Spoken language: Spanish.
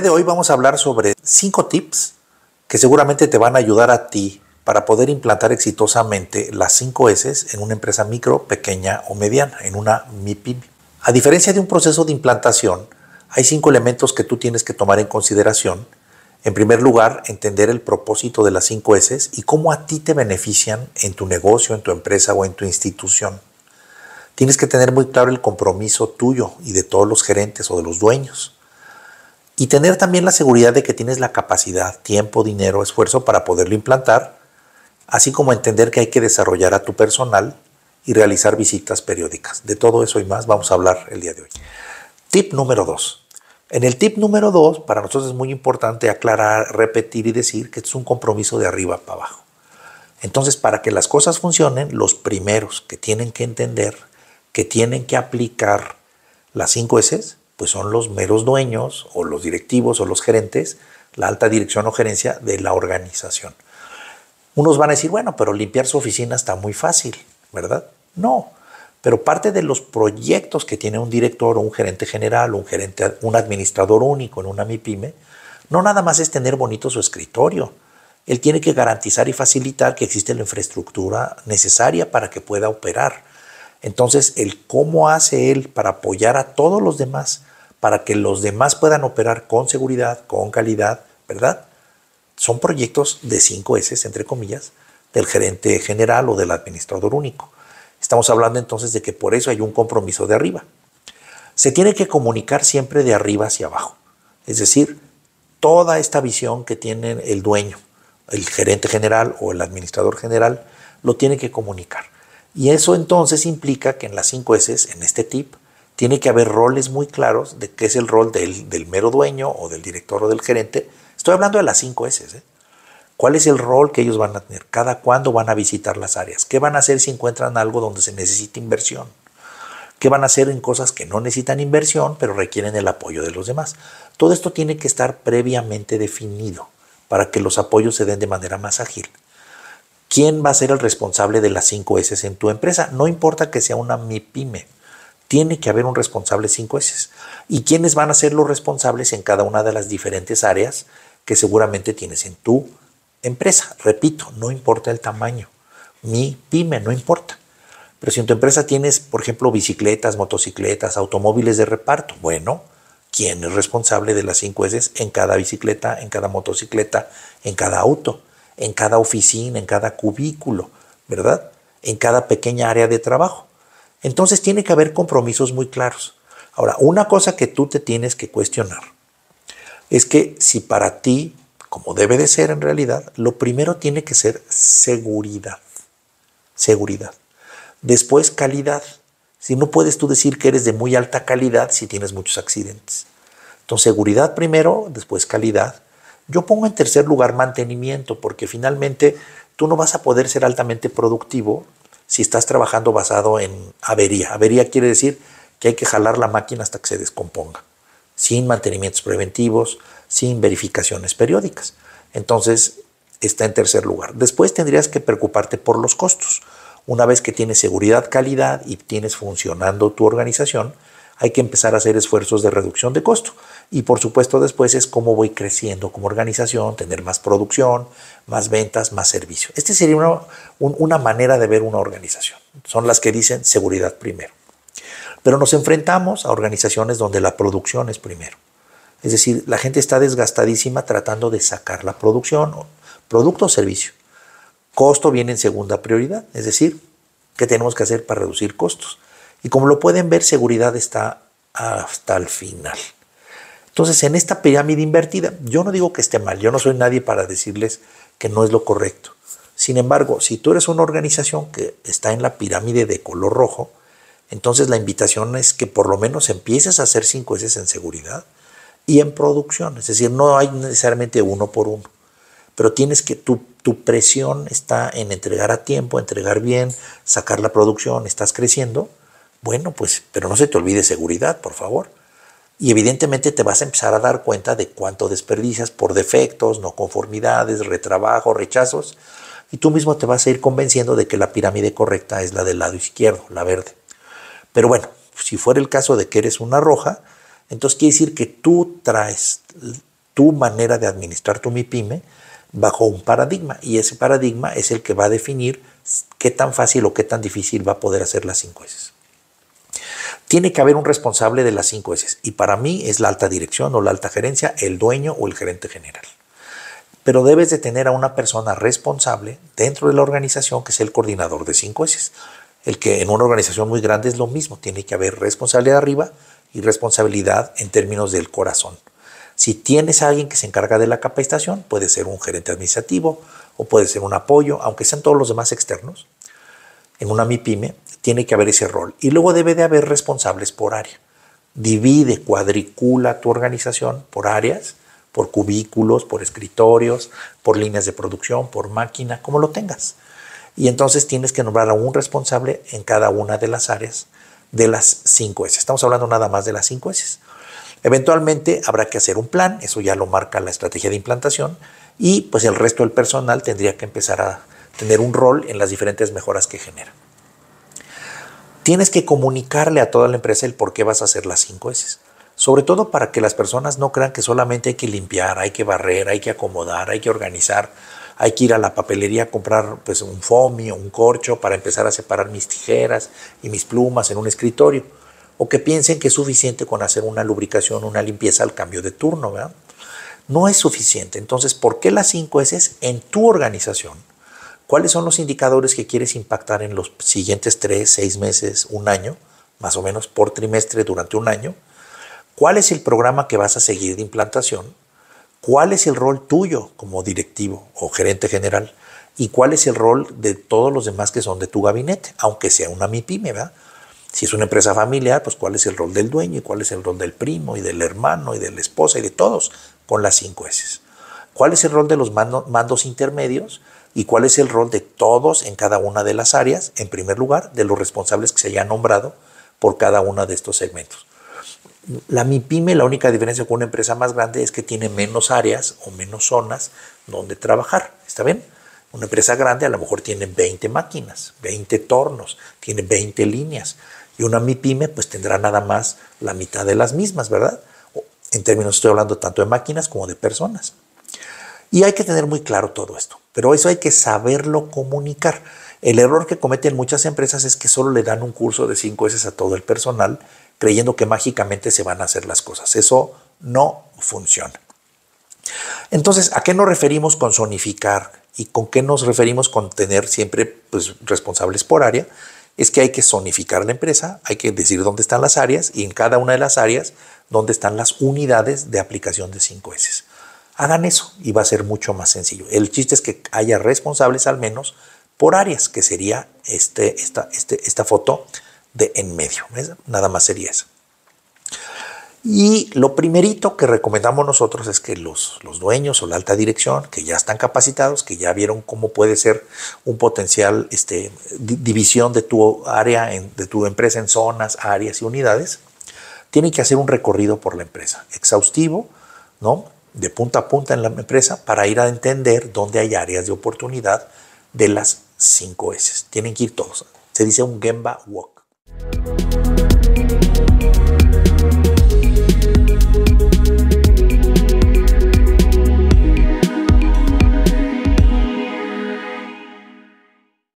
de hoy vamos a hablar sobre cinco tips que seguramente te van a ayudar a ti para poder implantar exitosamente las cinco S en una empresa micro, pequeña o mediana, en una MIPIM. A diferencia de un proceso de implantación, hay cinco elementos que tú tienes que tomar en consideración. En primer lugar, entender el propósito de las cinco S y cómo a ti te benefician en tu negocio, en tu empresa o en tu institución. Tienes que tener muy claro el compromiso tuyo y de todos los gerentes o de los dueños y tener también la seguridad de que tienes la capacidad, tiempo, dinero, esfuerzo para poderlo implantar, así como entender que hay que desarrollar a tu personal y realizar visitas periódicas. De todo eso y más vamos a hablar el día de hoy. Tip número 2. En el tip número 2, para nosotros es muy importante aclarar, repetir y decir que es un compromiso de arriba para abajo. Entonces, para que las cosas funcionen, los primeros que tienen que entender, que tienen que aplicar las cinco S, pues son los meros dueños o los directivos o los gerentes, la alta dirección o gerencia de la organización. Unos van a decir, bueno, pero limpiar su oficina está muy fácil, ¿verdad? No, pero parte de los proyectos que tiene un director o un gerente general o un, gerente, un administrador único en una MIPYME, no nada más es tener bonito su escritorio. Él tiene que garantizar y facilitar que existe la infraestructura necesaria para que pueda operar. Entonces, el cómo hace él para apoyar a todos los demás, para que los demás puedan operar con seguridad, con calidad, ¿verdad? Son proyectos de cinco s entre comillas, del gerente general o del administrador único. Estamos hablando entonces de que por eso hay un compromiso de arriba. Se tiene que comunicar siempre de arriba hacia abajo. Es decir, toda esta visión que tiene el dueño, el gerente general o el administrador general, lo tiene que comunicar. Y eso entonces implica que en las cinco S, en este tip, tiene que haber roles muy claros de qué es el rol del, mero dueño o del director o del gerente. Estoy hablando de las cinco S. ¿eh? ¿Cuál es el rol que ellos van a tener? ¿Cada cuándo van a visitar las áreas? ¿Qué van a hacer si encuentran algo donde se necesita inversión? ¿Qué van a hacer en cosas que no necesitan inversión, pero requieren el apoyo de los demás? Todo esto tiene que estar previamente definido para que los apoyos se den de manera más ágil. ¿Quién va a ser el responsable de las cinco S en tu empresa? No importa que sea una MIPYME, tiene que haber un responsable 5 S. ¿Y quiénes van a ser los responsables en cada una de las diferentes áreas que seguramente tienes en tu empresa? Repito, no importa el tamaño. Mi pyme, no importa. Pero si en tu empresa tienes, por ejemplo, bicicletas, motocicletas, automóviles de reparto, bueno, ¿quién es responsable de las 5 S en cada bicicleta, en cada motocicleta, en cada auto? en cada oficina, en cada cubículo, ¿verdad? En cada pequeña área de trabajo. Entonces tiene que haber compromisos muy claros. Ahora, una cosa que tú te tienes que cuestionar es que si para ti, como debe de ser en realidad, lo primero tiene que ser seguridad. Seguridad. Después calidad. Si no puedes tú decir que eres de muy alta calidad si tienes muchos accidentes. Entonces, seguridad primero, después calidad yo pongo en tercer lugar mantenimiento, porque finalmente tú no vas a poder ser altamente productivo si estás trabajando basado en avería. Avería quiere decir que hay que jalar la máquina hasta que se descomponga, sin mantenimientos preventivos, sin verificaciones periódicas. Entonces, está en tercer lugar. Después tendrías que preocuparte por los costos. Una vez que tienes seguridad, calidad y tienes funcionando tu organización, hay que empezar a hacer esfuerzos de reducción de costo. Y por supuesto después es cómo voy creciendo como organización, tener más producción, más ventas, más servicio. Esta sería una, una manera de ver una organización. Son las que dicen seguridad primero. Pero nos enfrentamos a organizaciones donde la producción es primero. Es decir, la gente está desgastadísima tratando de sacar la producción, producto o servicio. Costo viene en segunda prioridad, es decir, ¿qué tenemos que hacer para reducir costos? Y como lo pueden ver, seguridad está hasta el final. Entonces, en esta pirámide invertida, yo no digo que esté mal, yo no soy nadie para decirles que no es lo correcto. Sin embargo, si tú eres una organización que está en la pirámide de color rojo, entonces la invitación es que por lo menos empieces a hacer cinco veces en seguridad y en producción. Es decir, no hay necesariamente uno por uno, pero tienes que tu, tu presión está en entregar a tiempo, entregar bien, sacar la producción, estás creciendo bueno, pues, pero no se te olvide seguridad, por favor. Y evidentemente te vas a empezar a dar cuenta de cuánto desperdicias por defectos, no conformidades, retrabajo, rechazos. Y tú mismo te vas a ir convenciendo de que la pirámide correcta es la del lado izquierdo, la verde. Pero bueno, si fuera el caso de que eres una roja, entonces quiere decir que tú traes tu manera de administrar tu MIPYME bajo un paradigma. Y ese paradigma es el que va a definir qué tan fácil o qué tan difícil va a poder hacer las cinco veces. Tiene que haber un responsable de las cinco S. Y para mí es la alta dirección o la alta gerencia, el dueño o el gerente general. Pero debes de tener a una persona responsable dentro de la organización que sea el coordinador de cinco S. El que en una organización muy grande es lo mismo. Tiene que haber responsabilidad arriba y responsabilidad en términos del corazón. Si tienes a alguien que se encarga de la capacitación, puede ser un gerente administrativo o puede ser un apoyo, aunque sean todos los demás externos, en una MIPYME, tiene que haber ese rol. Y luego debe de haber responsables por área. Divide, cuadricula tu organización por áreas, por cubículos, por escritorios, por líneas de producción, por máquina, como lo tengas. Y entonces tienes que nombrar a un responsable en cada una de las áreas de las cinco S. Estamos hablando nada más de las cinco S. Eventualmente habrá que hacer un plan, eso ya lo marca la estrategia de implantación, y pues el resto del personal tendría que empezar a tener un rol en las diferentes mejoras que genera. Tienes que comunicarle a toda la empresa el por qué vas a hacer las cinco S. Sobre todo para que las personas no crean que solamente hay que limpiar, hay que barrer, hay que acomodar, hay que organizar, hay que ir a la papelería a comprar pues, un foamy o un corcho para empezar a separar mis tijeras y mis plumas en un escritorio. O que piensen que es suficiente con hacer una lubricación, una limpieza al cambio de turno. No es suficiente. Entonces, ¿por qué las cinco S en tu organización? ¿Cuáles son los indicadores que quieres impactar en los siguientes tres, seis meses, un año, más o menos por trimestre durante un año? ¿Cuál es el programa que vas a seguir de implantación? ¿Cuál es el rol tuyo como directivo o gerente general? ¿Y cuál es el rol de todos los demás que son de tu gabinete? Aunque sea una MIPYME, ¿verdad? Si es una empresa familiar, pues cuál es el rol del dueño y cuál es el rol del primo y del hermano y de la esposa y de todos con las cinco S. ¿Cuál es el rol de los mandos intermedios? y cuál es el rol de todos en cada una de las áreas, en primer lugar, de los responsables que se hayan nombrado por cada uno de estos segmentos. La MIPYME, la única diferencia con una empresa más grande es que tiene menos áreas o menos zonas donde trabajar, ¿está bien? Una empresa grande a lo mejor tiene 20 máquinas, 20 tornos, tiene 20 líneas y una MIPYME pues tendrá nada más la mitad de las mismas, ¿verdad? En términos estoy hablando tanto de máquinas como de personas. Y hay que tener muy claro todo esto, pero eso hay que saberlo comunicar. El error que cometen muchas empresas es que solo le dan un curso de 5 s a todo el personal creyendo que mágicamente se van a hacer las cosas. Eso no funciona. Entonces, ¿a qué nos referimos con zonificar y con qué nos referimos con tener siempre pues, responsables por área? Es que hay que zonificar la empresa, hay que decir dónde están las áreas y en cada una de las áreas dónde están las unidades de aplicación de 5S hagan eso y va a ser mucho más sencillo. El chiste es que haya responsables al menos por áreas, que sería este, esta, este, esta foto de en medio. Nada más sería eso. Y lo primerito que recomendamos nosotros es que los, los dueños o la alta dirección, que ya están capacitados, que ya vieron cómo puede ser un potencial este, división de tu área, de tu empresa en zonas, áreas y unidades, tienen que hacer un recorrido por la empresa, exhaustivo, ¿no? de punta a punta en la empresa para ir a entender dónde hay áreas de oportunidad de las cinco S. Tienen que ir todos. Se dice un Gemba Walk.